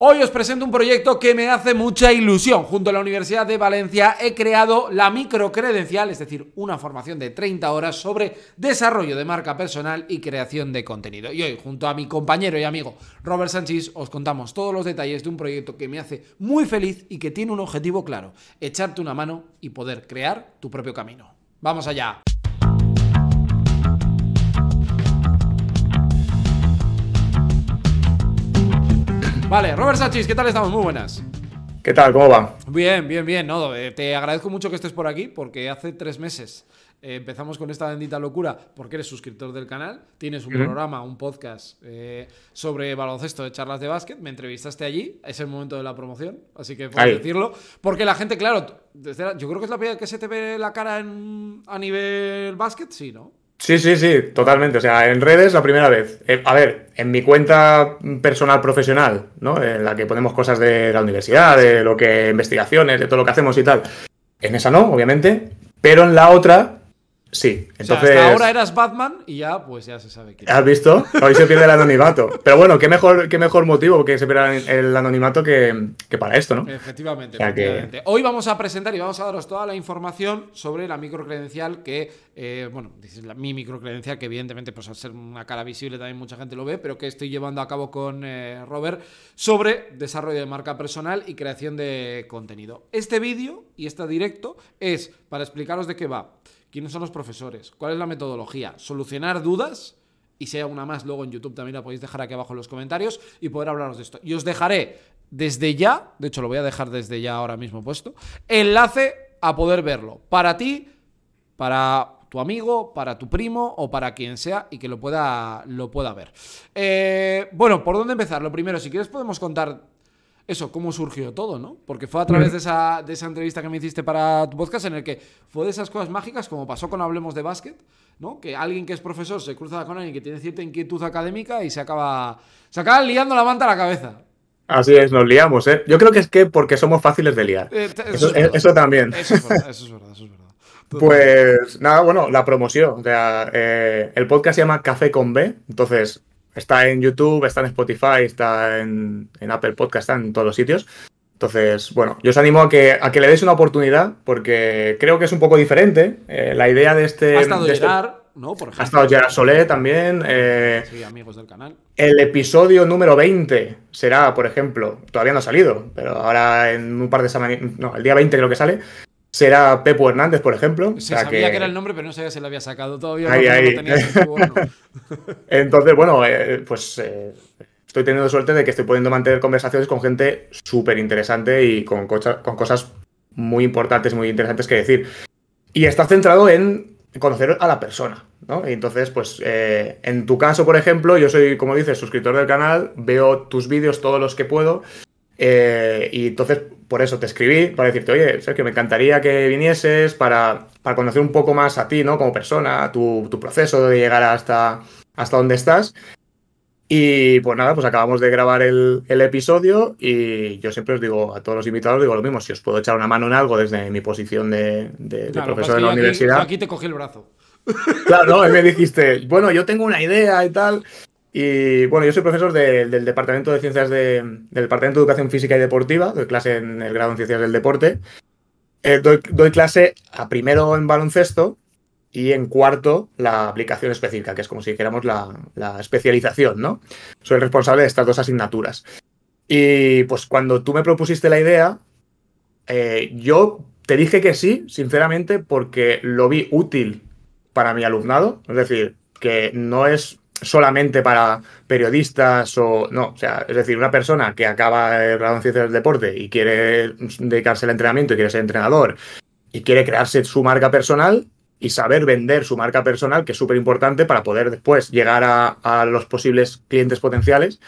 Hoy os presento un proyecto que me hace mucha ilusión. Junto a la Universidad de Valencia he creado la microcredencial, es decir, una formación de 30 horas sobre desarrollo de marca personal y creación de contenido. Y hoy, junto a mi compañero y amigo Robert Sánchez, os contamos todos los detalles de un proyecto que me hace muy feliz y que tiene un objetivo claro, echarte una mano y poder crear tu propio camino. ¡Vamos allá! Vale, Robert Sachis, ¿qué tal estamos? Muy buenas. ¿Qué tal? ¿Cómo va? Bien, bien, bien. Eh, te agradezco mucho que estés por aquí porque hace tres meses eh, empezamos con esta bendita locura porque eres suscriptor del canal, tienes un programa, un podcast eh, sobre baloncesto de charlas de básquet, me entrevistaste allí, es el momento de la promoción, así que puedo decirlo, porque la gente, claro, yo creo que es la primera que se te ve la cara a nivel básquet, sí, ¿no? Sí, sí, sí, totalmente. O sea, en redes la primera vez. Eh, a ver, en mi cuenta personal profesional, ¿no? En la que ponemos cosas de la universidad, de lo que investigaciones, de todo lo que hacemos y tal. En esa no, obviamente. Pero en la otra, Sí, entonces. hasta ahora eras Batman y ya, pues ya se sabe quién. ¿Has visto? Hoy se pierde el anonimato. Pero bueno, qué mejor, qué mejor motivo que se pierda el anonimato que, para esto, ¿no? Efectivamente, Hoy vamos a presentar y vamos a daros toda la información sobre la microcredencial que, eh, bueno, dices mi microcredencial, que evidentemente, pues al ser una cara visible también mucha gente lo ve, pero que estoy llevando a cabo con eh, Robert sobre desarrollo de marca personal y creación de contenido. Este vídeo y este directo es para explicaros de qué va. ¿Quiénes son los profesores? ¿Cuál es la metodología? Solucionar dudas y si hay alguna más luego en YouTube también la podéis dejar aquí abajo en los comentarios y poder hablaros de esto. Y os dejaré desde ya, de hecho lo voy a dejar desde ya ahora mismo puesto, enlace a poder verlo para ti, para tu amigo, para tu primo o para quien sea y que lo pueda, lo pueda ver. Eh, bueno, ¿por dónde empezar? Lo primero, si quieres podemos contar eso, cómo surgió todo, ¿no? Porque fue a través de esa, entrevista que me hiciste para tu podcast en el que fue de esas cosas mágicas, como pasó con Hablemos de Básquet, ¿no? Que alguien que es profesor se cruza con alguien que tiene cierta inquietud académica y se acaba, se acaba liando la manta a la cabeza. Así es, nos liamos, ¿eh? Yo creo que es que porque somos fáciles de liar. Eh, eso, también. Eso es verdad, eso es verdad. Pues nada, bueno, la promoción. O eh, el podcast se llama Café con B, entonces Está en YouTube, está en Spotify, está en, Apple Podcast, está en todos los sitios. Entonces, bueno, yo os animo a que, a que le deis una oportunidad porque creo que es un poco diferente. Eh, la idea de este... Ha estado este Gerard, ¿no? Ha estado Gerard Solé también. Eh, sí, amigos del canal. El episodio número 20 será, por ejemplo, todavía no ha salido, pero ahora en un par de semanas... No, el día 20 creo que sale será Pepo Hernández, por ejemplo. Se sabía que... era el nombre, pero no sabía si lo había sacado todavía. Ahí, ahí. Entonces, bueno, eh, pues eh, estoy teniendo suerte de que estoy pudiendo mantener conversaciones con gente súper interesante y con, con cosas muy importantes, muy interesantes que decir. Y está centrado en conocer a la persona, ¿no? Entonces, pues, eh, en tu caso, por ejemplo, yo soy, como dices, suscriptor del canal, veo tus vídeos todos los que puedo eh, y entonces, por eso te escribí, para decirte, oye, Sergio, me encantaría que vinieses para, para conocer un poco más a ti, ¿no? Como persona, tu, proceso de llegar hasta, hasta donde estás. Y pues nada, pues acabamos de grabar el, episodio y yo siempre os digo a todos los invitados, digo lo mismo, si os puedo echar una mano en algo desde mi posición de, profesor de la universidad. Aquí te cogí el brazo. Claro, me dijiste, bueno, yo tengo una idea y tal. Y bueno, yo soy profesor del Departamento de Ciencias del Departamento de Educación Física y Deportiva, doy clase en el grado en Ciencias del Deporte. Eh, doy, clase a primero en baloncesto y en cuarto la aplicación específica, que es como si dijéramos la, especialización, ¿no? Soy responsable de estas dos asignaturas. Y pues cuando tú me propusiste la idea, eh, yo te dije que sí, sinceramente, porque lo vi útil para mi alumnado. Es decir, que no es solamente para periodistas o no, o sea, es decir, una persona que acaba el grado en ciencias del deporte y quiere dedicarse al entrenamiento y quiere ser entrenador y quiere crearse su marca personal y saber vender su marca personal, que es súper importante para poder después llegar a, a, los posibles clientes potenciales,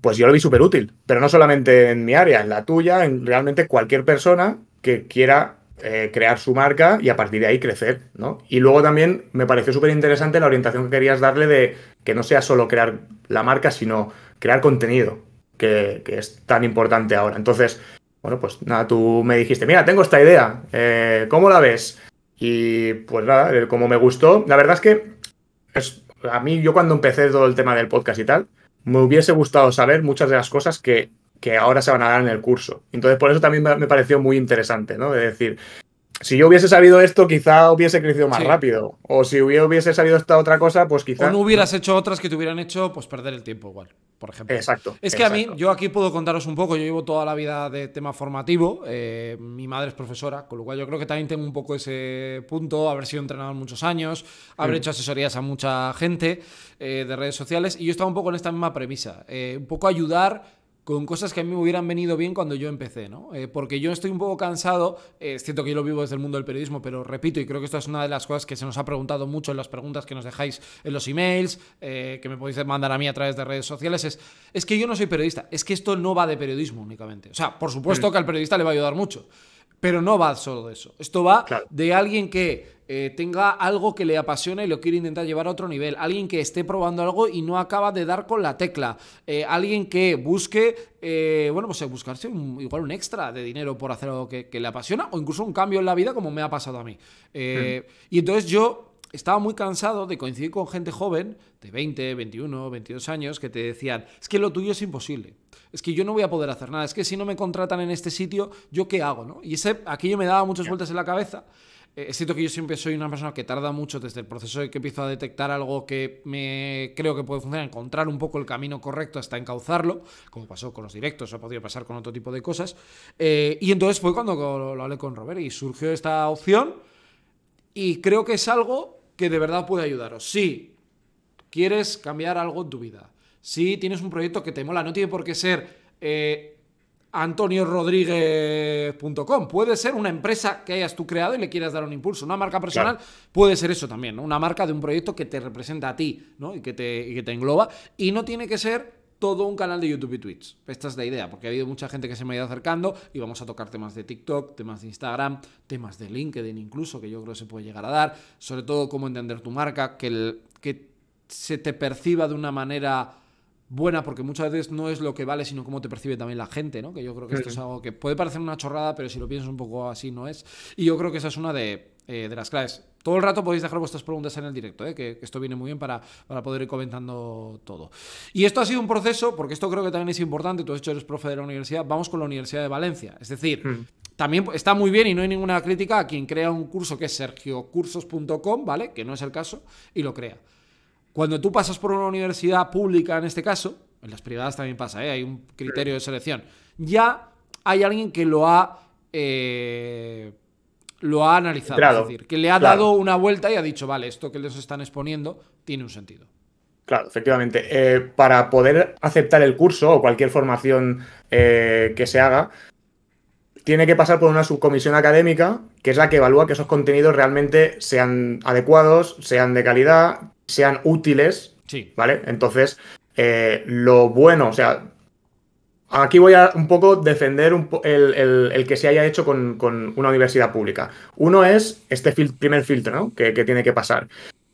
pues yo lo vi súper útil, pero no solamente en mi área, en la tuya, en realmente cualquier persona que quiera eh, crear su marca y a partir de ahí crecer, ¿no? Y luego también me pareció súper interesante la orientación que querías darle de que no sea solo crear la marca, sino crear contenido, que, es tan importante ahora. Entonces, bueno, pues nada, tú me dijiste, mira, tengo esta idea, eh, ¿cómo la ves? Y pues nada, eh, como me gustó, la verdad es que a mí yo cuando empecé todo el tema del podcast y tal, me hubiese gustado saber muchas de las cosas que que ahora se van a dar en el curso. Entonces, por eso también me pareció muy interesante, ¿no? De decir, si yo hubiese sabido esto, quizá hubiese crecido más rápido. O si hubiese sabido esta otra cosa, pues quizá. O no hubieras hecho otras que te hubieran hecho pues perder el tiempo igual, por ejemplo. Exacto. Es que a mí, yo aquí puedo contaros un poco, yo llevo toda la vida de tema formativo, eh, mi madre es profesora, con lo cual yo creo que también tengo un poco ese punto, haber sido entrenador muchos años, haber mm. hecho asesorías a mucha gente eh, de redes sociales, y yo estaba un poco en esta misma premisa, eh, un poco ayudar con cosas que a mí me hubieran venido bien cuando yo empecé, ¿no? Eh, porque yo estoy un poco cansado, eh, es cierto que yo lo vivo desde el mundo del periodismo, pero repito, y creo que esto es una de las cosas que se nos ha preguntado mucho en las preguntas que nos dejáis en los emails, eh, que me podéis mandar a mí a través de redes sociales, es, es que yo no soy periodista, es que esto no va de periodismo únicamente. O sea, por supuesto que al periodista le va a ayudar mucho. Pero no va solo de eso. Esto va de alguien que eh, tenga algo que le apasione y lo quiere intentar llevar a otro nivel. Alguien que esté probando algo y no acaba de dar con la tecla. Eh, alguien que busque, eh, bueno, pues buscarse un, igual un extra de dinero por hacer algo que, le apasiona o incluso un cambio en la vida como me ha pasado a mí. Mm. Y entonces yo estaba muy cansado de coincidir con gente joven, de 20, 21, 22 años, que te decían, es que lo tuyo es imposible, es que yo no voy a poder hacer nada, es que si no me contratan en este sitio, ¿yo qué hago? ¿no? Y ese, aquello me daba muchas vueltas en la cabeza. siento eh, es cierto que yo siempre soy una persona que tarda mucho desde el proceso de que empiezo a detectar algo que me creo que puede funcionar, encontrar un poco el camino correcto hasta encauzarlo, como pasó con los directos, o ha podido pasar con otro tipo de cosas. Eh, y entonces fue cuando lo, lo hablé con Robert y surgió esta opción. Y creo que es algo que de verdad puede ayudaros. Si quieres cambiar algo en tu vida, si tienes un proyecto que te mola, no tiene por qué ser eh, antoniorodríguez.com, puede ser una empresa que hayas tú creado y le quieras dar un impulso. Una marca personal puede ser eso también, ¿no? una marca de un proyecto que te representa a ti y, que te, y que te engloba. Y no tiene que ser todo un canal de YouTube y Twitch. Esta es la idea, porque ha habido mucha gente que se me ha ido acercando y vamos a tocar temas de TikTok, temas de Instagram, temas de LinkedIn incluso, que yo creo que se puede llegar a dar, sobre todo cómo entender tu marca, que, se te perciba de una manera buena, porque muchas veces no es lo que vale, sino cómo te percibe también la gente, ¿no? Que yo creo que esto es algo que puede parecer una chorrada, pero si lo piensas un poco así no es. Y yo creo que esa es una de, eh, de las claves. Todo el rato podéis dejar vuestras preguntas en el directo, ¿eh? que, esto viene muy bien para, poder ir comentando todo. Y esto ha sido un proceso, porque esto creo que también es importante, tú has hecho, eres profe de la universidad, vamos con la Universidad de Valencia. Es decir, hmm. también está muy bien y no hay ninguna crítica a quien crea un curso que es sergiocursos.com, ¿vale? Que no es el caso, y lo crea. Cuando tú pasas por una universidad pública, en este caso, en las privadas también pasa, ¿eh? hay un criterio de selección, ya hay alguien que lo ha... Eh, lo ha analizado. es decir, que le ha dado una vuelta y ha dicho, vale, esto que les están exponiendo tiene un sentido. Claro, efectivamente. Eh, para poder aceptar el curso o cualquier formación eh, que se haga, tiene que pasar por una subcomisión académica, que es la que evalúa que esos contenidos realmente sean adecuados, sean de calidad, sean útiles. Sí. ¿Vale? Entonces, eh, lo bueno, o sea, Aquí voy a un poco defender el, que se haya hecho con, una universidad pública. Uno es este primer filtro ¿no? que, tiene que pasar.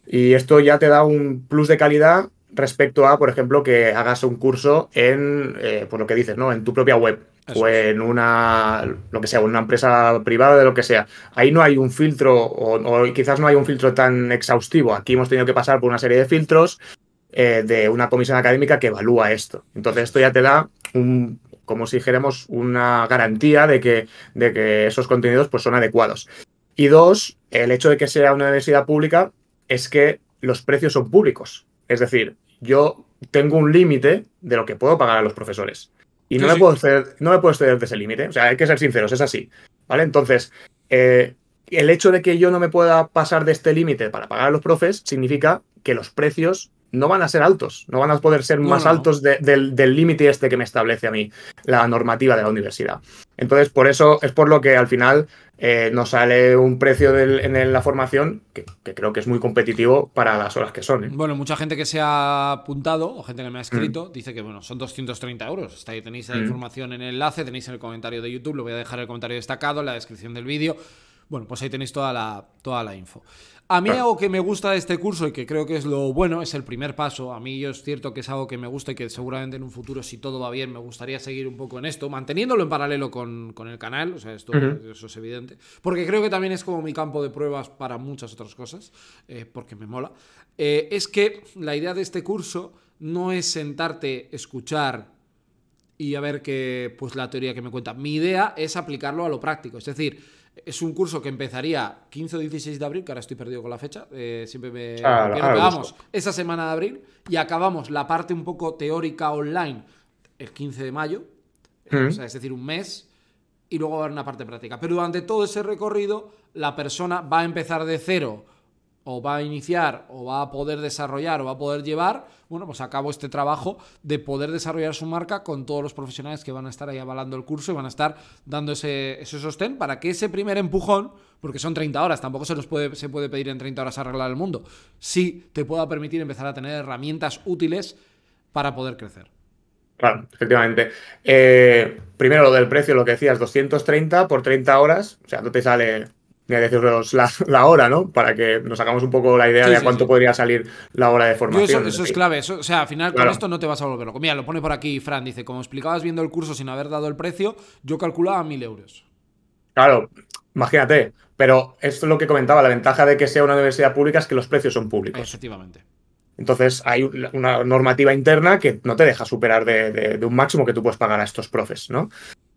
Y esto ya te da un plus de calidad respecto a, por ejemplo, que hagas un curso en, eh, por lo que dices, ¿no? en tu propia web o en una, lo que sea, una empresa privada de lo que sea. Ahí no hay un filtro o, quizás no hay un filtro tan exhaustivo. Aquí hemos tenido que pasar por una serie de filtros eh, de una comisión académica que evalúa esto. Entonces esto ya te da como si dijéramos una garantía de que, de que esos contenidos pues, son adecuados. Y dos, el hecho de que sea una universidad pública es que los precios son públicos. Es decir, yo tengo un límite de lo que puedo pagar a los profesores. Y no, me, Puedo ceder, no me de ese límite. O sea, hay que ser sinceros, es así. ¿Vale? Entonces, eh, el hecho de que yo no me pueda pasar de este límite para pagar a los profes significa que los precios no van a ser altos, no van a poder ser más altos del límite este que me establece a mí la normativa de la universidad. Entonces, por eso es por lo que al final eh, nos sale un precio en la formación que, creo que es muy competitivo para las horas que son. ¿eh? Bueno, mucha gente que se ha apuntado o gente que me ha escrito mm. dice que bueno, son 230 euros. Está ahí, tenéis la mm. información en el enlace, tenéis en el comentario de YouTube, lo voy a dejar en el comentario destacado, en la descripción del vídeo. Bueno, pues ahí tenéis toda la, toda la info. A mí algo que me gusta de este curso y que creo que es lo bueno, es el primer paso. A mí yo es cierto que es algo que me gusta y que seguramente en un futuro, si todo va bien, me gustaría seguir un poco en esto, manteniéndolo en paralelo con, el canal, o sea, esto eso es evidente, porque creo que también es como mi campo de pruebas para muchas otras cosas, eh, porque me mola. Eh, es que la idea de este curso no es sentarte, escuchar y a ver qué, pues la teoría que me cuenta. Mi idea es aplicarlo a lo práctico, es decir es un curso que empezaría 15 o 16 de abril, que ahora estoy perdido con la fecha, eh, siempre me... Ah, esa semana de abril y acabamos la parte un poco teórica online el 15 de mayo, eh, mm. o sea, es decir, un mes, y luego va a haber una parte práctica. Pero durante todo ese recorrido, la persona va a empezar de cero o va a iniciar o va a poder desarrollar o va a poder llevar, bueno, pues acabo este trabajo de poder desarrollar su marca con todos los profesionales que van a estar ahí avalando el curso y van a estar dando ese, sostén para que ese primer empujón, porque son 30 horas, tampoco se, los puede, se puede pedir en 30 horas arreglar el mundo, sí te pueda permitir empezar a tener herramientas útiles para poder crecer. Claro, efectivamente. Eh, primero lo del precio, lo que decías, 230 por 30 horas, o sea, no te sale ni a deciros la, hora, ¿no? Para que nos hagamos un poco la idea de cuánto podría salir la hora de formación. eso, es clave. o sea, al final con esto no te vas a volver loco. Mira, lo pone por aquí Fran. Dice, como explicabas viendo el curso sin haber dado el precio, yo calculaba mil euros. Claro, imagínate. Pero esto es lo que comentaba. La ventaja de que sea una universidad pública es que los precios son públicos. Efectivamente. Entonces hay una normativa interna que no te deja superar de, de un máximo que tú puedes pagar a estos profes, ¿no?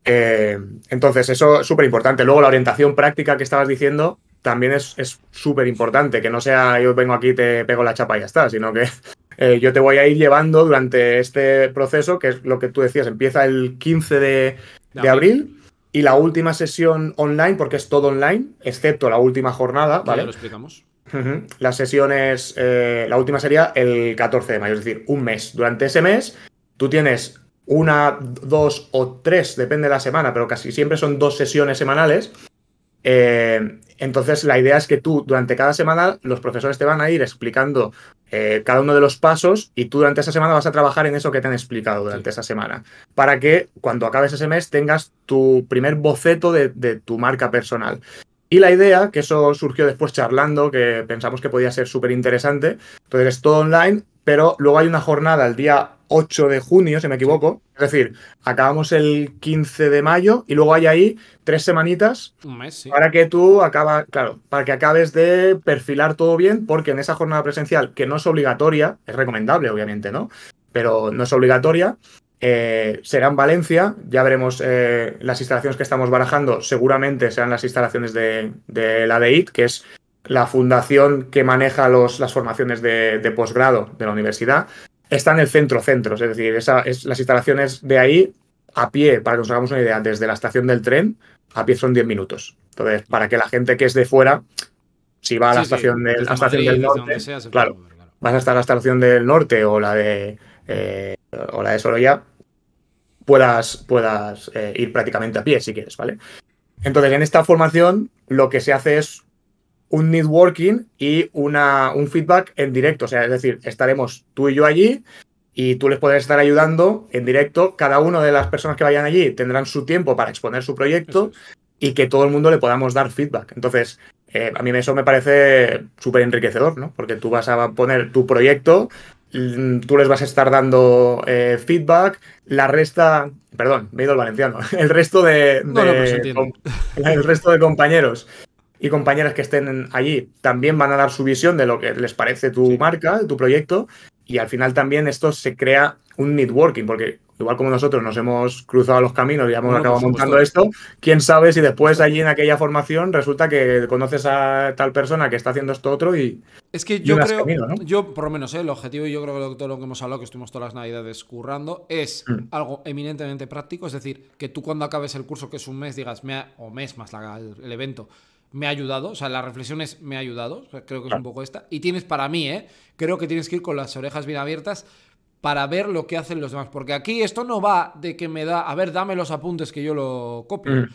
Eh, entonces, eso es súper importante. Luego, la orientación práctica que estabas diciendo también es súper importante, que no sea yo vengo aquí, te pego la chapa y ya está, sino que eh, yo te voy a ir llevando durante este proceso, que es lo que tú decías, empieza el 15 de, abril y la última sesión online, porque es todo online, excepto la última jornada, ¿vale? Ya lo explicamos. Las sesiones, La eh, la última sería el 14 de mayo, es decir, un mes. Durante ese mes, tú tienes una, dos o tres, depende de la semana, pero casi siempre son dos sesiones semanales. Eh, entonces, la idea es que tú, durante cada semana, los profesores te van a ir explicando eh, cada uno de los pasos y tú durante esa semana vas a trabajar en eso que te han explicado durante esa semana, para que cuando acabes ese mes tengas tu primer boceto de tu marca personal. Y la idea, que eso surgió después charlando, que pensamos que podía ser súper interesante, entonces es todo online, pero luego hay una jornada el día 8 de junio, si me equivoco. Es decir, acabamos el 15 de mayo y luego hay ahí tres semanitas para que tú acaba, claro, para que acabes de perfilar todo bien, porque en esa jornada presencial, que no es obligatoria, es recomendable, obviamente, ¿no? Pero no es obligatoria, eh, será en Valencia, ya veremos eh, las instalaciones que estamos barajando, seguramente serán las instalaciones de, de la DEIT, que es la fundación que maneja las formaciones de, posgrado de la universidad. Está en el centro-centro, es decir, las instalaciones de ahí a pie, para que nos hagamos una idea, desde la estación del tren a pie son 10 minutos. Entonces, para que la gente que es de fuera, si va a la estación, del, norte, claro, vas a estar a la estación del norte o la de eh, o la de Sorolla, puedas, puedas eh, ir prácticamente a pie si quieres, ¿vale? Entonces, en esta formación lo que se hace es un networking y una, un feedback en directo. O sea, es decir, estaremos tú y yo allí y tú les podrás estar ayudando en directo. Cada una de las personas que vayan allí tendrán su tiempo para exponer su proyecto y que todo el mundo le podamos dar feedback. Entonces, eh, a mí eso me parece súper enriquecedor, ¿no? Porque tú vas a poner tu proyecto Mm, tú les vas a estar dando eh, feedback. La resta, perdón, me he ido al valenciano. El resto de, pues el resto de compañeros y compañeras que estén allí también van a dar su visión de lo que les parece tu marca, tu proyecto. Y al final también esto se crea un networking, porque igual como nosotros nos hemos cruzado los caminos y hemos acabado montando esto, quién sabe si después allí en aquella formación resulta que conoces a tal persona que está haciendo esto otro y... Es que yo creo, yo por lo menos, ¿eh? el objetivo, y yo creo que todo lo que hemos hablado, que estuvimos todas las navidades currando, es mm. algo eminentemente práctico, es decir, que tú cuando acabes el curso, que es un mes, digas, o mes más el evento, me ha ayudado, o sea, las reflexiones me ha ayudado, creo que es un poco esta. Y tienes para mí, ¿eh? creo que tienes que ir con las orejas bien abiertas para ver lo que hacen los demás, porque aquí esto no va de que me da, a ver, dame los apuntes que yo lo copio. Mm.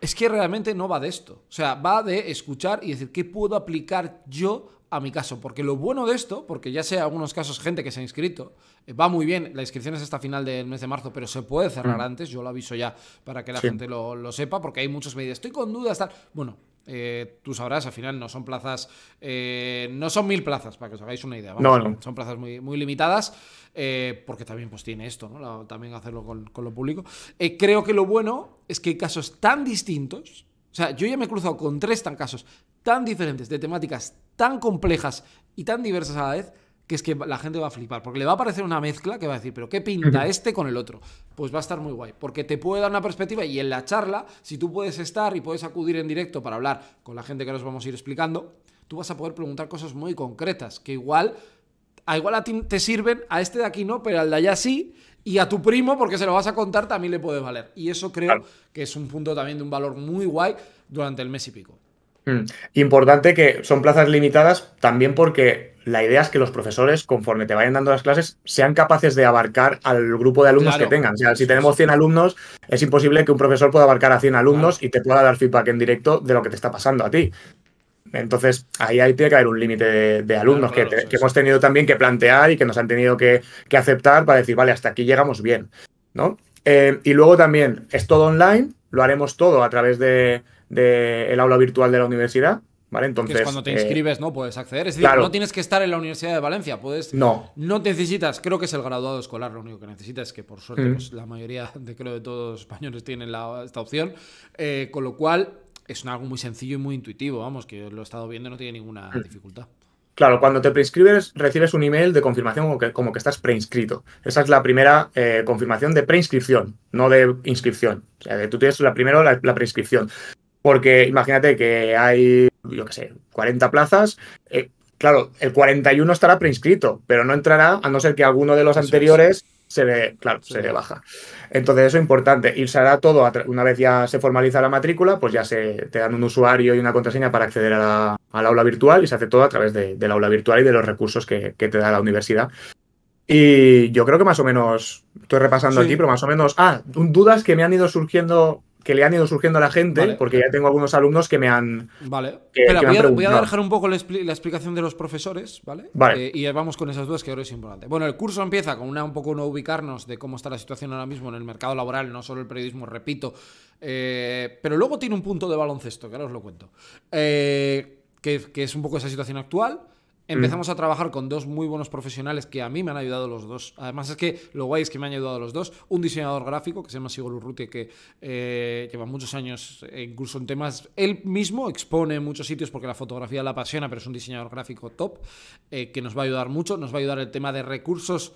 Es que realmente no va de esto, o sea, va de escuchar y decir qué puedo aplicar yo a mi caso, porque lo bueno de esto, porque ya sé algunos casos gente que se ha inscrito, eh, va muy bien, la inscripción es hasta final del mes de marzo, pero se puede cerrar mm. antes, yo lo aviso ya para que la gente lo, sepa, porque hay muchos medios, estoy con dudas, tal. Bueno, eh, tú sabrás, al final no son plazas, eh, no son mil plazas, para que os hagáis una idea, son plazas muy, muy limitadas, eh, porque también pues tiene esto, ¿no? también hacerlo con, lo público. creo que lo bueno es que hay casos tan distintos, o sea, yo ya me he cruzado con tres tan casos tan diferentes, de temáticas tan complejas y tan diversas a la vez, que es que la gente va a flipar, porque le va a aparecer una mezcla que va a decir, pero ¿qué pinta este con el otro? Pues va a estar muy guay, porque te puede dar una perspectiva y en la charla, si tú puedes estar y puedes acudir en directo para hablar con la gente que nos vamos a ir explicando, tú vas a poder preguntar cosas muy concretas, que igual a igual a ti te sirven, a este de aquí no, pero al de allá sí, y a tu primo, porque se lo vas a contar, también le puede valer. Y eso creo que es un punto también de un valor muy guay durante el mes y pico. Mm. Importante que son plazas limitadas también porque la idea es que los profesores, conforme te vayan dando las clases, sean capaces de abarcar al grupo de alumnos que tengan. O sea, si tenemos 100 alumnos, es imposible que un profesor pueda abarcar a 100 alumnos y te pueda dar feedback en directo de lo que te está pasando a ti. Entonces, ahí, hay tiene que haber un límite de, alumnos que, hemos tenido también que plantear y que nos han tenido que, aceptar para decir, vale, hasta aquí llegamos bien, ¿no? Eh, y luego también, es todo online, lo haremos todo a través del de el aula virtual de la universidad, entonces, cuando te inscribes, eh, ¿no? Puedes acceder. Es decir, no tienes que estar en la Universidad de Valencia. Puedes. No. No necesitas, creo que es el graduado escolar, lo único que necesitas, es que por suerte, mm. pues, la mayoría de creo de todos los españoles tienen esta opción. Eh, con lo cual, es algo muy sencillo y muy intuitivo, vamos, que lo he estado viendo, y no tiene ninguna mm. dificultad. Claro, cuando te preinscribes recibes un email de confirmación como que, como que estás preinscrito. Esa es la primera eh, confirmación de preinscripción, no de inscripción. O sea, tú tienes la primera la preinscripción porque imagínate que hay, yo qué sé, 40 plazas. Eh, claro, el 41 estará preinscrito, pero no entrará a no ser que alguno de los anteriores se le, claro, se baja. Entonces, eso es importante. Y se hará todo, una vez ya se formaliza la matrícula, pues ya se te dan un usuario y una contraseña para acceder al aula virtual y se hace todo a través del aula virtual y de los recursos que, te da la universidad. Y yo creo que más o menos, estoy repasando aquí, pero más o menos, ah, dudas que me han ido surgiendo que le han ido surgiendo a la gente, porque ya tengo algunos alumnos que me han. Vale. voy, a, dejar un poco la, explicación de los profesores, ¿vale? Vale. Eh, y vamos con esas dos que ahora es importante. Bueno, el curso empieza con una, un poco no ubicarnos de cómo está la situación ahora mismo en el mercado laboral, no solo el periodismo, repito. Eh, pero luego tiene un punto de baloncesto, que ahora os lo cuento. Eh, que es un poco esa situación actual. Mm. Empezamos a trabajar con dos muy buenos profesionales que a mí me han ayudado los dos. Además, es que lo guay es que me han ayudado los dos. Un diseñador gráfico que se llama Sigol Urrutia, que eh, lleva muchos años, eh, incluso en temas. Él mismo expone en muchos sitios porque la fotografía la apasiona, pero es un diseñador gráfico top eh, que nos va a ayudar mucho. Nos va a ayudar el tema de recursos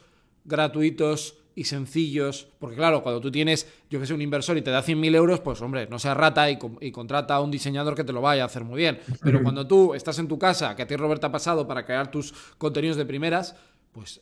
gratuitos y sencillos, porque claro, cuando tú tienes, yo que sé, un inversor y te da 100.000 euros, pues hombre, no sea rata y, contrata a un diseñador que te lo vaya a hacer muy bien. Pero cuando tú estás en tu casa, que a ti Roberta ha pasado para crear tus contenidos de primeras, pues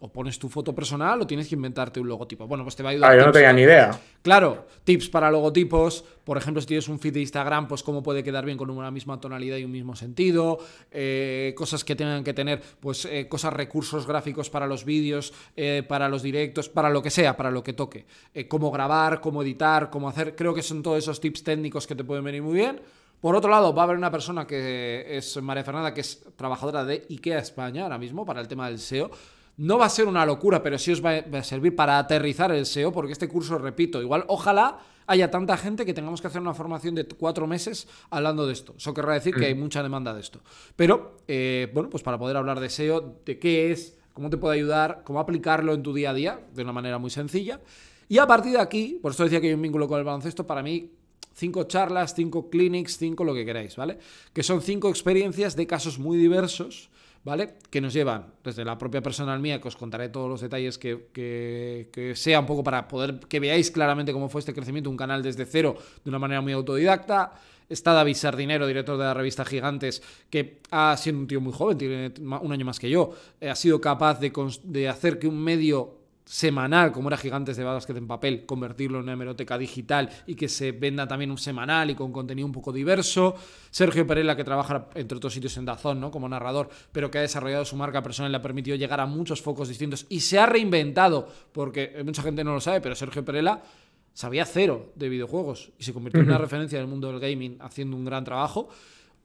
o pones tu foto personal o tienes que inventarte un logotipo. Bueno, pues te va a ayudar. Ah, yo no tenía ni idea. Claro, tips para logotipos. Por ejemplo, si tienes un feed de Instagram, pues cómo puede quedar bien con una misma tonalidad y un mismo sentido. Eh, cosas que tengan que tener, pues eh, cosas, recursos gráficos para los vídeos, eh, para los directos, para lo que sea, para lo que toque. cómo grabar, cómo editar, cómo hacer. Creo que son todos esos tips técnicos que te pueden venir muy bien. Por otro lado, va a haber una persona que es María Fernanda, que es trabajadora de IKEA España ahora mismo para el tema del SEO. No va a ser una locura, pero sí os va a servir para aterrizar el SEO, porque este curso, repito, igual ojalá haya tanta gente que tengamos que hacer una formación de cuatro meses hablando de esto. Eso querrá decir que hay mm. mucha demanda de esto. Pero, eh, bueno, pues para poder hablar de SEO, de qué es, cómo te puede ayudar, cómo aplicarlo en tu día a día, de una manera muy sencilla. Y a partir de aquí, por eso decía que hay un vínculo con el baloncesto, para mí cinco charlas, cinco clinics, cinco lo que queráis, ¿vale? Que son cinco experiencias de casos muy diversos ¿vale? Que nos llevan desde la propia personal mía, que os contaré todos los detalles que, sea un poco para poder que veáis claramente cómo fue este crecimiento, un canal desde cero, de una manera muy autodidacta. Está David Sardinero, director de la revista Gigantes, que ha sido un tío muy joven, tiene un año más que yo, eh, ha sido capaz de, de hacer que un medio semanal, como era Gigantes de que en papel, convertirlo en una hemeroteca digital y que se venda también un semanal y con contenido un poco diverso. Sergio Perela, que trabaja entre otros sitios en Dazón, ¿no? Como narrador, pero que ha desarrollado su marca personal y le ha permitido llegar a muchos focos distintos y se ha reinventado, porque eh, mucha gente no lo sabe, pero Sergio Perela sabía cero de videojuegos y se convirtió en una referencia del mundo del gaming haciendo un gran trabajo.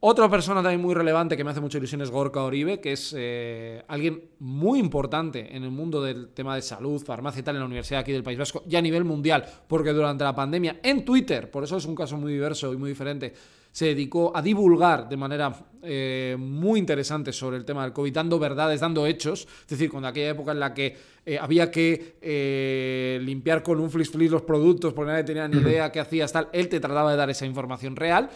Otra persona también muy relevante que me hace mucha ilusión es Gorka Oribe, que es eh, alguien muy importante en el mundo del tema de salud, farmacia y tal en la universidad aquí del País Vasco y a nivel mundial, porque durante la pandemia en Twitter, por eso es un caso muy diverso y muy diferente, se dedicó a divulgar de manera eh, muy interesante sobre el tema del COVID, dando verdades, dando hechos, es decir, cuando aquella época en la que eh, había que limpiar con un flis flis los productos porque nadie tenía ni idea qué hacías, tal, él te trataba de dar esa información real.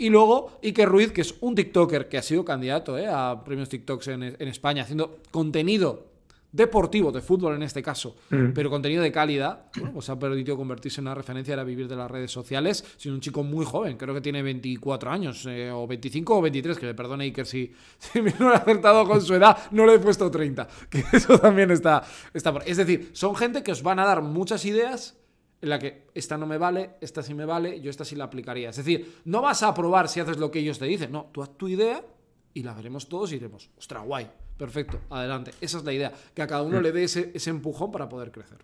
Y luego Iker Ruiz, que es un TikToker que ha sido candidato eh, a premios TikToks en, España, haciendo contenido deportivo, de fútbol en este caso, mm. pero contenido de calidad, bueno, pues ha permitido convertirse en una referencia para vivir de las redes sociales, siendo un chico muy joven, creo que tiene 24 años, eh, o 25 o 23, que me perdone Iker si, si me lo he acertado con su edad, no le he puesto 30, que eso también está, está por... Es decir, son gente que os van a dar muchas ideas en la que esta no me vale, esta sí me vale, yo esta sí la aplicaría. Es decir, no vas a probar si haces lo que ellos te dicen, no, tú haz tu idea y la veremos todos y iremos, ¡Ostras, guay, perfecto, adelante. Esa es la idea, que a cada uno mm. le dé ese, empujón para poder crecer.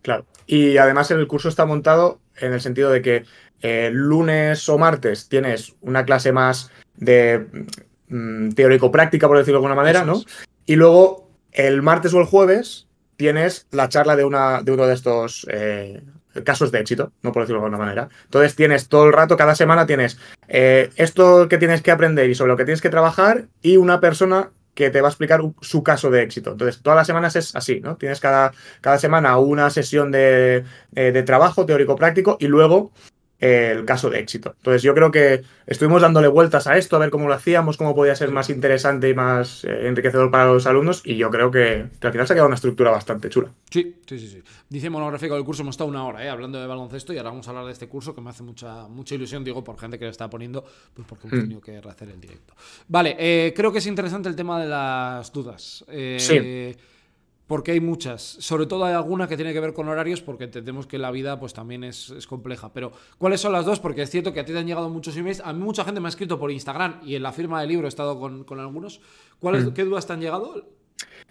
Claro. Y además el curso está montado en el sentido de que el eh, lunes o martes tienes una clase más de mm, teórico-práctica, por decirlo de alguna manera, ¿no? Y luego el martes o el jueves tienes la charla de, una, de uno de estos eh, casos de éxito, no por decirlo de alguna manera. Entonces tienes todo el rato, cada semana tienes eh, esto que tienes que aprender y sobre lo que tienes que trabajar y una persona que te va a explicar su caso de éxito. Entonces, todas las semanas es así, ¿no? Tienes cada, cada semana una sesión de, eh, de trabajo teórico-práctico y luego el caso de éxito. Entonces yo creo que estuvimos dándole vueltas a esto, a ver cómo lo hacíamos, cómo podía ser más interesante y más eh, enriquecedor para los alumnos y yo creo que, al final se ha quedado una estructura bastante chula. Sí, sí, sí. sí. Dice monográfico del curso, hemos estado una hora eh, hablando de baloncesto y ahora vamos a hablar de este curso que me hace mucha, mucha ilusión, digo, por gente que lo está poniendo, pues porque hemos mm. tenido que rehacer el directo. Vale, eh, creo que es interesante el tema de las dudas. sí porque hay muchas, sobre todo hay alguna que tiene que ver con horarios porque entendemos que la vida pues también es, compleja, pero ¿cuáles son las dos? Porque es cierto que a ti te han llegado muchos emails, a mí mucha gente me ha escrito por Instagram y en la firma del libro he estado con, algunos, mm. ¿qué dudas te han llegado?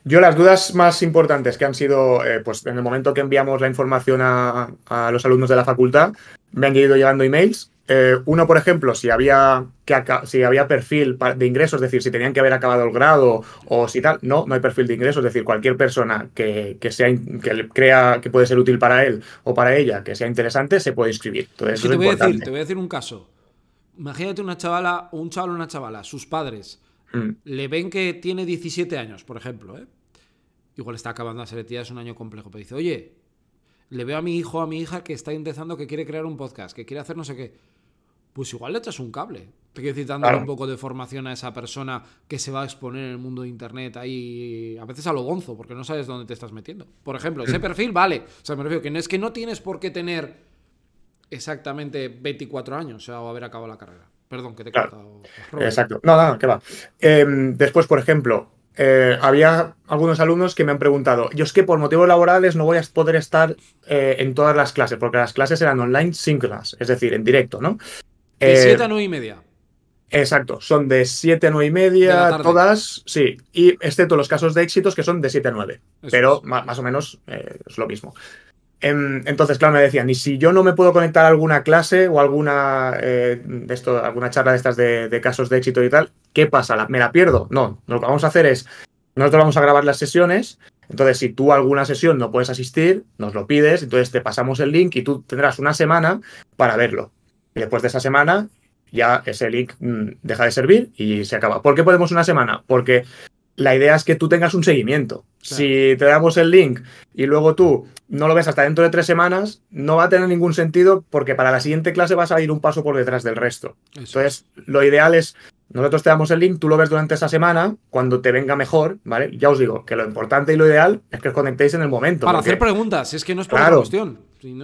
Yo las dudas más importantes que han sido, eh, pues en el momento que enviamos la información a, los alumnos de la facultad, me han ido llegando emails. Eh, uno, por ejemplo, si había, que, si había perfil de ingresos, es decir, si tenían que haber acabado el grado o si tal. No, no hay perfil de ingresos, es decir, cualquier persona que, sea, que crea que puede ser útil para él o para ella, que sea interesante, se puede inscribir. te, voy A decir, te voy a decir un caso. Imagínate una chavala, un chaval o una chavala, sus padres Mm. Le ven que tiene 17 años, por ejemplo, ¿eh? igual está acabando la selectividad, es un año complejo, pero dice, oye, le veo a mi hijo o a mi hija que está empezando, que quiere crear un podcast, que quiere hacer no sé qué. Pues igual le echas un cable. Te quiero decir, un poco de formación a esa persona que se va a exponer en el mundo de internet ahí, a veces a lo gonzo, porque no sabes dónde te estás metiendo. Por ejemplo, ese mm. perfil, vale. O sea, me refiero que no es que no tienes por qué tener exactamente 24 años, o haber acabado la carrera. Perdón, que te he Exacto. No, no, que va. Em, después, por ejemplo, eh, había algunos alumnos que me han preguntado, yo es que por motivos laborales no voy a poder estar eh, en todas las clases, porque las clases eran online síncronas, es decir, en directo, ¿no? de 7 eh, a 9 y media. Exacto, son de siete a 9 y media, todas, sí, y excepto los casos de éxitos que son de 7 a 9, pero más, más, o menos es lo mismo. Em, entonces, claro, me decían, y si yo no me puedo conectar a alguna clase o alguna, eh, de esto, alguna charla de estas de, casos de éxito y tal, ¿qué pasa? ¿Me la pierdo? No, lo que vamos a hacer es, nosotros vamos a grabar las sesiones, entonces si tú alguna sesión no puedes asistir, nos lo pides, entonces te pasamos el link y tú tendrás una semana para verlo. después de esa semana ya ese link mm, deja de servir y se acaba. ¿Por qué podemos una semana? Porque la idea es que tú tengas un seguimiento. Si te damos el link y luego tú no lo ves hasta dentro de tres semanas, no va a tener ningún sentido porque para la siguiente clase vas a ir un paso por detrás del resto. Entonces, lo ideal es, nosotros te damos el link, tú lo ves durante esa semana, cuando te venga mejor, ¿vale? Ya os digo que lo importante y lo ideal es que os conectéis en el momento. Para hacer preguntas, es que no es por claro, cuestión.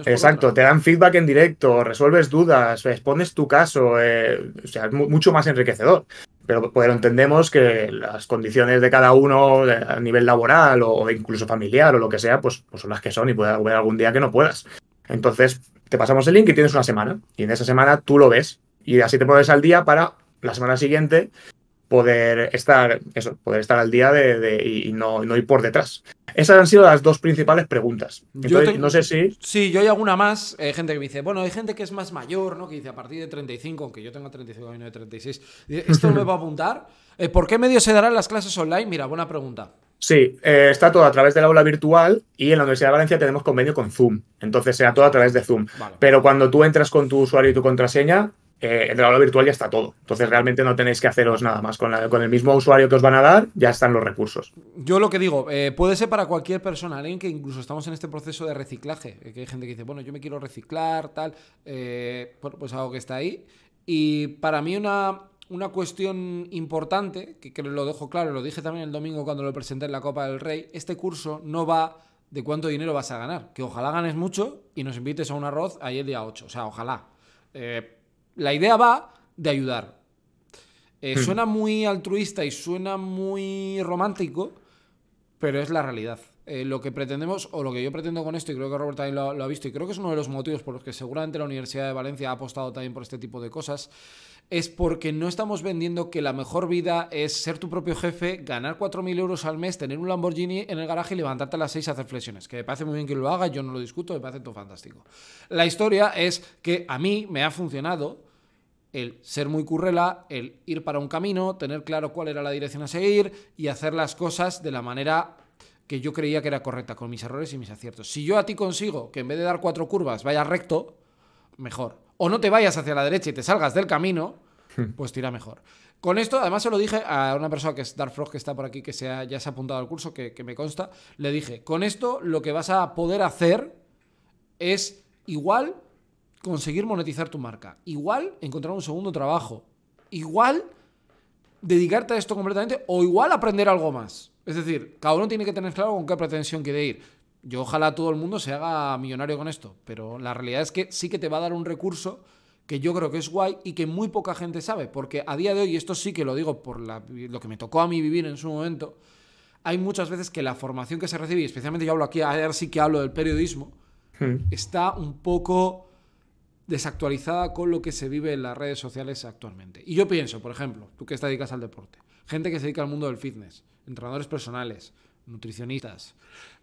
exacto, te dan feedback en directo, resuelves dudas, respondes tu caso, eh, o sea, es mucho más enriquecedor pero, entendemos que las condiciones de cada uno a nivel laboral o incluso familiar o lo que sea, pues, pues son las que son y puede haber algún día que no puedas. Entonces, te pasamos el link y tienes una semana. Y en esa semana tú lo ves. Y así te pones al día para la semana siguiente poder estar, eso, poder estar al día de, y no, ir por detrás. Esas han sido las dos principales preguntas. no sé si... Sí, yo hay alguna más, Hay eh, gente que me dice, bueno, hay gente que es más mayor, ¿no? Que dice, a partir de 35, aunque yo tengo 35 y no de 36, ¿esto me va a apuntar? Eh, ¿Por qué medio se darán las clases online? Mira, buena pregunta. Sí, eh, está todo a través del aula virtual y en la Universidad de Valencia tenemos convenio con Zoom. Entonces será todo a través de Zoom. Pero cuando tú entras con tu usuario y tu contraseña, eh, el aula virtual ya está todo. Entonces realmente no tenéis que haceros nada más. Con, el mismo usuario que os van a dar, ya están los recursos. Yo lo que digo, eh, puede ser para cualquier persona, alguien que incluso estamos en este proceso de reciclaje, eh, que hay gente que dice, bueno, yo me quiero reciclar, tal, pues algo que está ahí. Y para mí una, una cuestión importante, que lo dejo claro, lo dije también el domingo cuando lo presenté en la Copa del Rey, este curso no va de cuánto dinero vas a ganar, que ojalá ganes mucho y nos invites a un arroz ahí el día 8, o sea, ojalá la idea va de ayudar. Eh, hmm. Suena muy altruista y suena muy romántico, pero es la realidad. Eh, lo que pretendemos, o lo que yo pretendo con esto, y creo que Robert también lo, ha visto, y creo que es uno de los motivos por los que seguramente la Universidad de Valencia ha apostado también por este tipo de cosas, es porque no estamos vendiendo que la mejor vida es ser tu propio jefe, ganar 4.000 euros al mes, tener un Lamborghini en el garaje y levantarte a las 6 a hacer flexiones. Que me parece muy bien que lo haga, yo no lo discuto, me parece todo fantástico. La historia es que a mí me ha funcionado el ser muy currela, el ir para un camino, tener claro cuál era la dirección a seguir y hacer las cosas de la manera que yo creía que era correcta, con mis errores y mis aciertos. Si yo a ti consigo que en vez de dar cuatro curvas vayas recto, mejor. O no te vayas hacia la derecha y te salgas del camino, hmm. pues tira mejor. Con esto, además se lo dije a una persona que es Dark Frog, que está por aquí, que se ya se ha apuntado al curso, que, que me consta, le dije, con esto lo que vas a poder hacer es igual conseguir monetizar tu marca. Igual encontrar un segundo trabajo. Igual dedicarte a esto completamente o igual aprender algo más. Es decir, cada uno tiene que tener claro con qué pretensión quiere ir. Yo ojalá todo el mundo se haga millonario con esto, pero la realidad es que sí que te va a dar un recurso que yo creo que es guay y que muy poca gente sabe, porque a día de hoy, y esto sí que lo digo por lo que me tocó a mí vivir en su momento, hay muchas veces que la formación que se recibe, y especialmente yo hablo aquí, ver sí que hablo del periodismo, hmm. está un poco desactualizada con lo que se vive en las redes sociales actualmente. Y yo pienso, por ejemplo, tú que te dedicas al deporte, gente que se dedica al mundo del fitness, entrenadores personales, nutricionistas,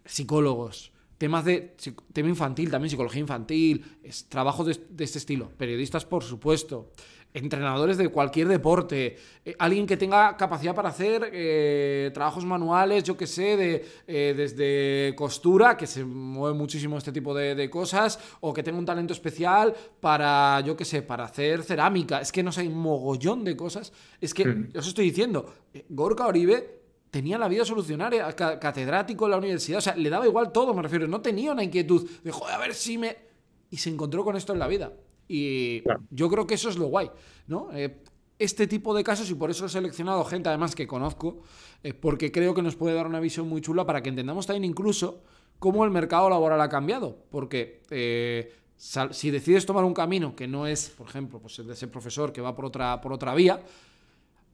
psicólogos, temas de tema infantil, también psicología infantil, trabajos de, este estilo, periodistas por supuesto, entrenadores de cualquier deporte, eh, alguien que tenga capacidad para hacer eh, trabajos manuales, yo que sé, de, eh, desde costura, que se mueve muchísimo este tipo de, cosas, o que tenga un talento especial para, yo que sé, para hacer cerámica. Es que no sé, hay mogollón de cosas. Es que, os estoy diciendo, Gorka Oribe tenía la vida solucionaria, catedrático en la universidad, o sea, le daba igual todo, me refiero, no tenía una inquietud de, a ver si me... Y se encontró con esto en la vida. Y yo creo que eso es lo guay, ¿no? Eh, este tipo de casos, y por eso he seleccionado gente además que conozco, eh, porque creo que nos puede dar una visión muy chula para que entendamos también incluso cómo el mercado laboral ha cambiado. Porque eh, si decides tomar un camino que no es, por ejemplo, pues el de ser profesor que va por otra, por otra vía,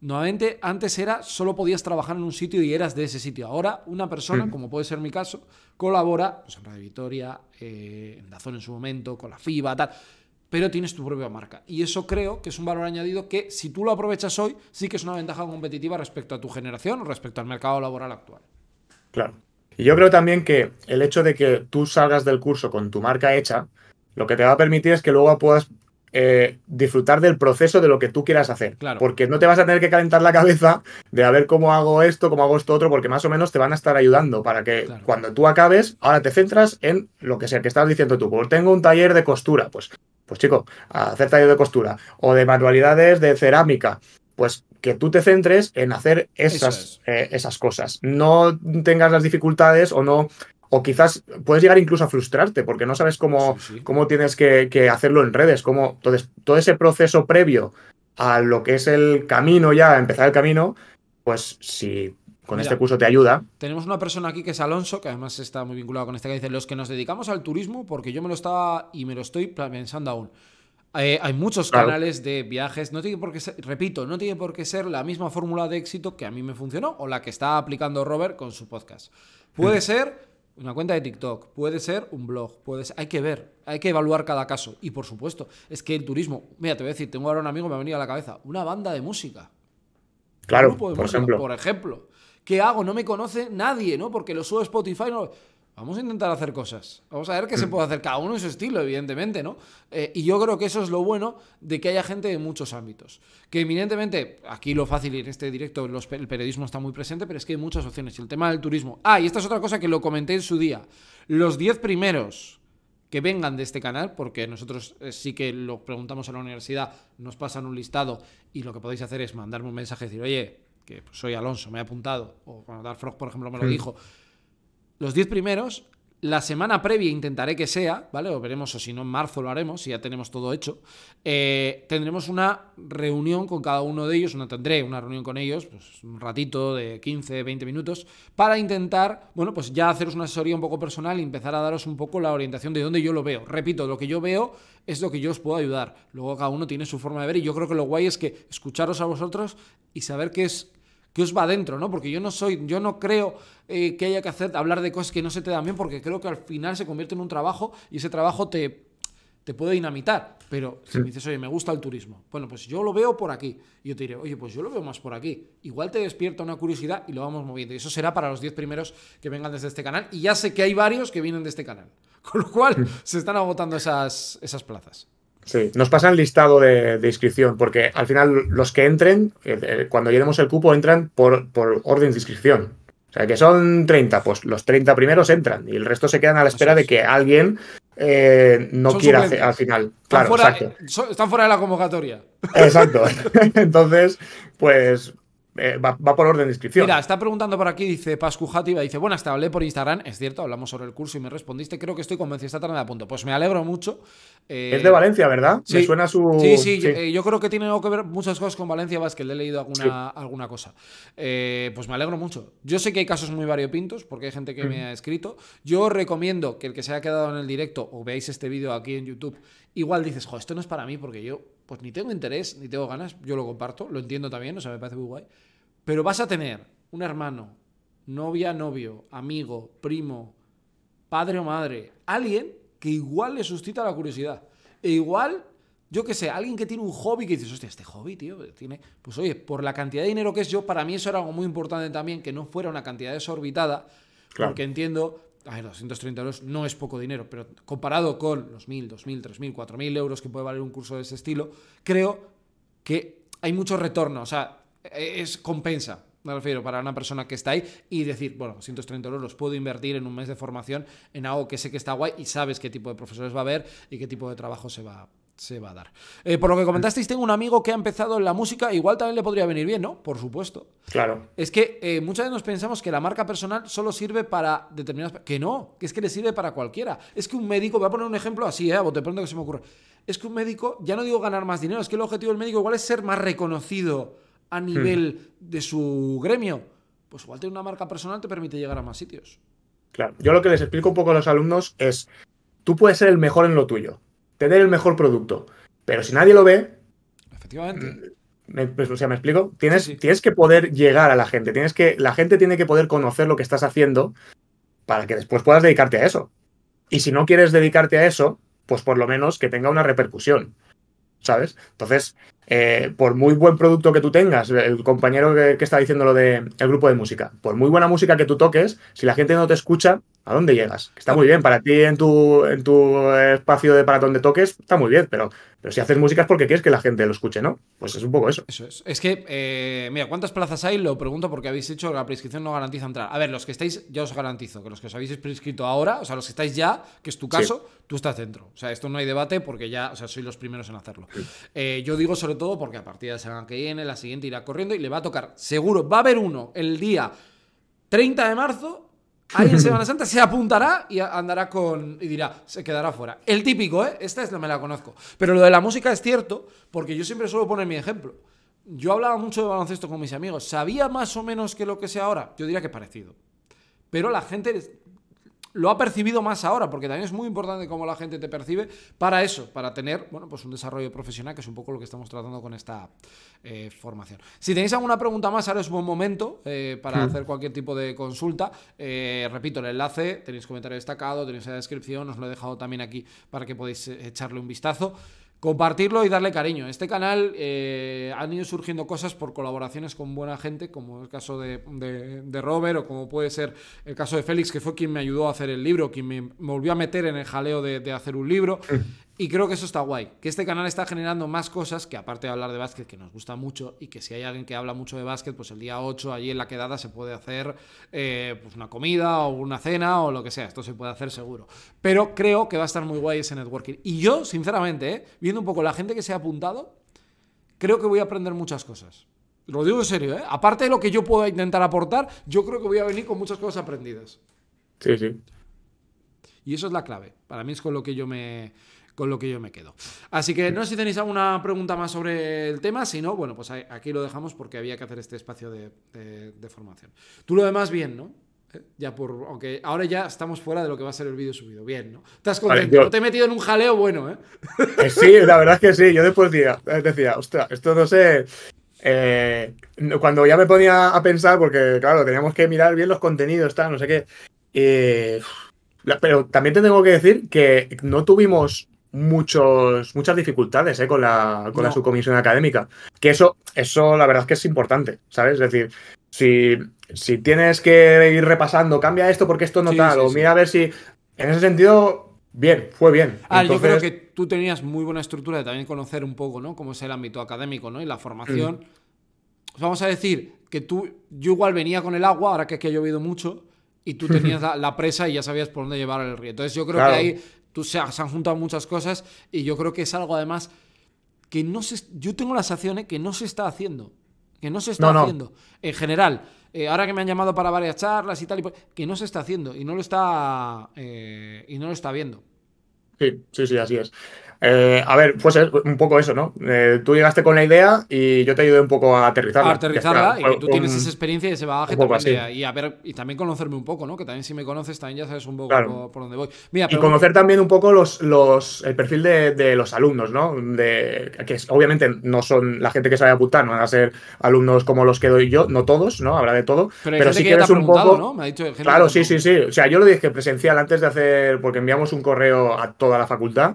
Nuevamente, antes era solo podías trabajar en un sitio y eras de ese sitio. Ahora, una persona, mm. como puede ser mi caso, colabora pues, en Radio Victoria, en Dazón en su momento, con la FIBA, tal pero tienes tu propia marca. Y eso creo que es un valor añadido que si tú lo aprovechas hoy, sí que es una ventaja competitiva respecto a tu generación o respecto al mercado laboral actual. Claro. Y yo creo también que el hecho de que tú salgas del curso con tu marca hecha, lo que te va a permitir es que luego puedas eh, disfrutar del proceso de lo que tú quieras hacer. Porque no te vas a tener que calentar la cabeza de a ver cómo hago esto, cómo hago esto otro, porque más o menos te van a estar ayudando para que cuando tú acabes, ahora te centras en lo que sea que estás diciendo tú. Pues tengo un taller de costura, pues, pues chico, hacer taller de costura o de manualidades de cerámica. Pues que tú te centres en hacer esas, eh, esas cosas. No tengas las dificultades o no o quizás puedes llegar incluso a frustrarte porque no sabes cómo, cómo tienes que, hacerlo en redes, cómo, todo ese proceso previo a lo que es el camino ya, empezar el camino, pues si con este curso te ayuda. Tenemos una persona aquí que es Alonso, que además está muy vinculado con este que dice, los que nos dedicamos al turismo, porque yo me lo estaba y me lo estoy pensando aún. Eh, hay muchos canales de viajes, no tiene por qué repito, no tiene por qué ser la misma fórmula de éxito que a mí me funcionó o la que está aplicando Robert con su podcast. Puede mm. ser una cuenta de TikTok, puede ser un blog, hay que ver, hay que evaluar cada caso. Y por supuesto, es que el turismo, mira, te voy a decir, tengo ahora un amigo que me ha venido a la cabeza, una banda de música. Claro, un grupo de por música, ejemplo. Por ejemplo. ¿Qué hago? No me conoce nadie, ¿no? Porque lo subo a Spotify. No... Vamos a intentar hacer cosas. Vamos a ver qué se mm. puede hacer cada uno en su estilo, evidentemente, ¿no? Eh, y yo creo que eso es lo bueno de que haya gente de muchos ámbitos. Que evidentemente, aquí lo fácil en este directo el periodismo está muy presente, pero es que hay muchas opciones. Y El tema del turismo. Ah, y esta es otra cosa que lo comenté en su día. Los 10 primeros que vengan de este canal, porque nosotros eh, sí que lo preguntamos a la universidad, nos pasan un listado y lo que podéis hacer es mandarme un mensaje y decir, oye, que soy Alonso, me he apuntado, o cuando por ejemplo, me lo dijo, los 10 primeros. La semana previa intentaré que sea, ¿vale? O veremos, o si no, en marzo lo haremos, si ya tenemos todo hecho. Eh, tendremos una reunión con cada uno de ellos, no tendré una reunión con ellos, pues un ratito de 15, 20 minutos, para intentar, bueno, pues ya haceros una asesoría un poco personal y empezar a daros un poco la orientación de dónde yo lo veo. Repito, lo que yo veo es lo que yo os puedo ayudar. Luego cada uno tiene su forma de ver y yo creo que lo guay es que escucharos a vosotros y saber qué es que os va dentro, ¿no? Porque yo no soy, yo no creo eh, que haya que hacer, hablar de cosas que no se te dan bien, porque creo que al final se convierte en un trabajo y ese trabajo te, te puede dinamitar. Pero si me dices, oye, me gusta el turismo, bueno, pues yo lo veo por aquí. Y yo te diré, oye, pues yo lo veo más por aquí. Igual te despierta una curiosidad y lo vamos moviendo. Y eso será para los 10 primeros que vengan desde este canal. Y ya sé que hay varios que vienen de este canal. Con lo cual, se están agotando esas, esas plazas. Sí, nos el listado de, inscripción, porque al final los que entren, cuando llenemos el cupo, entran por, orden de inscripción. O sea, que son 30, pues los 30 primeros entran y el resto se quedan a la espera de que alguien eh, no quiera al final. Están claro, fuera, exacto. Eh, están fuera de la convocatoria. Exacto. Entonces, pues eh, va, por orden de inscripción. Mira, está preguntando por aquí, dice Pascu Jativa, dice, bueno hasta hablé por Instagram, es cierto, hablamos sobre el curso y me respondiste, creo que estoy convencido, está tarde a punto. Pues me alegro mucho, es de Valencia, ¿verdad? Sí, suena su. Sí, sí, eh, Yo, creo que tiene algo que ver muchas cosas con Valencia que Le he leído alguna, alguna cosa. Eh, pues me alegro mucho. Yo sé que hay casos muy variopintos porque hay gente que me mm. ha escrito. Yo recomiendo que el que se haya quedado en el directo o veáis este vídeo aquí en YouTube, igual dices, jo, esto no es para mí porque yo pues ni tengo interés, ni tengo ganas. Yo lo comparto, lo entiendo también, o sea, me parece muy guay. Pero vas a tener un hermano, novia, novio, amigo, primo, padre o madre, alguien que igual le suscita la curiosidad. E igual, yo qué sé, alguien que tiene un hobby que dice, hostia, este hobby, tío, tiene. Pues oye, por la cantidad de dinero que es yo, para mí eso era algo muy importante también, que no fuera una cantidad desorbitada, porque entiendo. A ver, 230 euros no es poco dinero, pero comparado con los 1.000, 2.000, 3.000, 4.000 euros que puede valer un curso de ese estilo, creo que hay mucho retorno, o sea, e-, es compensa. Me refiero para una persona que está ahí y decir, bueno, 130 euros los puedo invertir en un mes de formación en algo que sé que está guay y sabes qué tipo de profesores va a haber y qué tipo de trabajo se va, se va a dar. Eh, por lo que comentasteis, tengo un amigo que ha empezado en la música, igual también le podría venir bien, ¿no? Por supuesto. Claro. Es que eh, muchas veces nos pensamos que la marca personal solo sirve para determinadas... Que no, que es que le sirve para cualquiera. Es que un médico, voy a poner un ejemplo así, ¿eh? bote pronto que se me ocurre. Es que un médico, ya no digo ganar más dinero, es que el objetivo del médico igual es ser más reconocido a hmm. nivel de su gremio, pues igual tener una marca personal te permite llegar a más sitios. Claro, yo lo que les explico un poco a los alumnos es, tú puedes ser el mejor en lo tuyo, tener el mejor producto, pero si nadie lo ve... Efectivamente. Mm, me, o sea, ¿me explico? Tienes, tienes que poder llegar a la gente, tienes que, la gente tiene que poder conocer lo que estás haciendo para que después puedas dedicarte a eso. Y si no quieres dedicarte a eso, pues por lo menos que tenga una repercusión. ¿sabes? Entonces, eh, por muy buen producto que tú tengas, el compañero que, está diciendo lo de el grupo de música, por muy buena música que tú toques, si la gente no te escucha, ¿A dónde llegas? Está muy bien, para ti en tu, en tu espacio de para donde toques, está muy bien, pero, pero si haces música es porque quieres que la gente lo escuche, ¿no? Pues es un poco eso. Eso es. Es que, eh, mira, ¿cuántas plazas hay? Lo pregunto porque habéis hecho la prescripción no garantiza entrar. A ver, los que estáis, ya os garantizo que los que os habéis prescrito ahora, o sea, los que estáis ya, que es tu caso, tú estás dentro. O sea, esto no hay debate porque ya, o sea, sois los primeros en hacerlo. Eh, yo digo sobre todo porque a partir de la semana que viene, la siguiente irá corriendo y le va a tocar, seguro, va a haber uno el día 30 de marzo en Semana Santa se apuntará y andará con. y dirá, se quedará fuera. El típico, ¿eh? Esta es la me la conozco. Pero lo de la música es cierto, porque yo siempre suelo poner mi ejemplo. Yo hablaba mucho de baloncesto con mis amigos. Sabía más o menos que lo que sé ahora. Yo diría que parecido. Pero la gente lo ha percibido más ahora, porque también es muy importante cómo la gente te percibe para eso, para tener, bueno, pues un desarrollo profesional, que es un poco lo que estamos tratando con esta eh, formación. Si tenéis alguna pregunta más, ahora es buen momento eh, para hmm. hacer cualquier tipo de consulta. Eh, repito, el enlace, tenéis comentario destacado, tenéis la descripción, os lo he dejado también aquí para que podáis echarle un vistazo compartirlo y darle cariño. Este canal eh, han ido surgiendo cosas por colaboraciones con buena gente, como el caso de, Robert o como puede ser el caso de Félix, que fue quien me ayudó a hacer el libro, quien me, volvió a meter en el jaleo de, de hacer un libro. Y creo que eso está guay, que este canal está generando más cosas que aparte de hablar de básquet, que nos gusta mucho, y que si hay alguien que habla mucho de básquet, pues el día 8 allí en la quedada se puede hacer eh, pues una comida o una cena o lo que sea, esto se puede hacer seguro. Pero creo que va a estar muy guay ese networking. Y yo, sinceramente, eh, viendo un poco la gente que se ha apuntado, creo que voy a aprender muchas cosas. Lo digo en serio, ¿eh? aparte de lo que yo pueda intentar aportar, yo creo que voy a venir con muchas cosas aprendidas. Sí, sí. Y eso es la clave. Para mí es con lo que yo me, con lo que yo me quedo. Así que no sé si tenéis alguna pregunta más sobre el tema, si no, bueno, pues aquí lo dejamos porque había que hacer este espacio de, formación. Tú lo demás bien, ¿no? ¿Eh? Ya por, aunque ahora ya estamos fuera de lo que va a ser el vídeo subido. Bien, ¿no? Estás contento. te he metido en un jaleo bueno, ¿eh? ¿eh? Sí, la verdad es que sí. Yo después decía, eh, decía ostras, esto no sé. cuando ya me ponía a pensar, porque claro, teníamos que mirar bien los contenidos, tal, no sé qué. pero también te tengo que decir que no tuvimos muchos, muchas dificultades eh, con, la, subcomisión académica. Que eso, eso la verdad es que es importante, ¿sabes? Es decir, si, tienes que ir repasando, cambia esto porque esto no está tal, o mira a ver si. En ese sentido, bien, fue bien. Ah, yo creo que tú tenías muy buena estructura de también conocer un poco, ¿no? Cómo es el ámbito académico, ¿no? Y la formación. Mm. Vamos a decir que tú, yo igual venía con el agua, ahora que ha llovido mucho, y tú tenías la, presa y ya sabías por dónde llevar el río. Entonces yo creo que ahí Tú, se, se han juntado muchas cosas y yo creo que es algo además que no se... Yo tengo la sensación ¿eh? que no se está haciendo. Que no se está haciendo. En general, eh, ahora que me han llamado para varias charlas y tal, pues, que no se está haciendo y no lo está, eh, y no lo está viendo. Sí, sí, sí, así es. Eh, a ver, pues eh, un poco eso, ¿no? Eh, tú llegaste con la idea y yo te ayudé un poco a aterrizarla. A aterrizarla, y, tú tienes esa experiencia y ese bagaje de, y, a ver, y también conocerme un poco, ¿no? Que también si me conoces también ya sabes un poco por, dónde voy. Mira, y conocer también un poco los, los, el perfil de, los alumnos, ¿no? De, que obviamente no son la gente que sabe apuntar, no van a ser alumnos como los que doy yo, no todos, ¿no? Habrá de todo. Pero, sí que, un poco... claro, sí, sí, sí. O sea, yo lo dije presencial antes de hacer, porque enviamos un correo a toda la facultad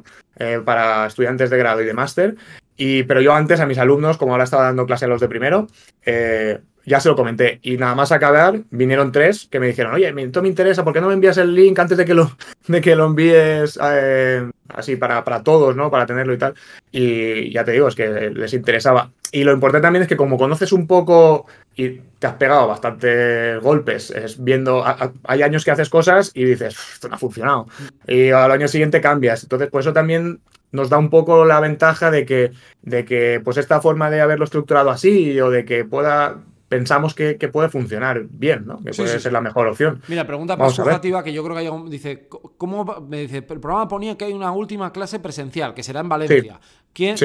para estudiantes de grado y de máster. Y, pero yo antes a mis alumnos, como ahora estaba dando clase a los de primero, eh, ya se lo comenté. Y nada más acabar, vinieron tres que me dijeron, oye, esto me interesa, ¿por qué no me envías el link antes de que lo, de que lo envíes eh, así para, para, todos, ¿no? Para tenerlo y tal. Y ya te digo, es que les interesaba. Y lo importante también es que como conoces un poco y te has pegado bastantes golpes, es viendo, hay años que haces cosas y dices, esto no ha funcionado. Y al año siguiente cambias. Entonces, pues eso también nos da un poco la ventaja de que, de que pues esta forma de haberlo estructurado así o de que pueda pensamos que, puede funcionar bien, ¿no? Que puede ser la mejor opción. Mira, pregunta más que yo creo que hay dice, ¿cómo me dice? El programa ponía que hay una última clase presencial, que será en Valencia.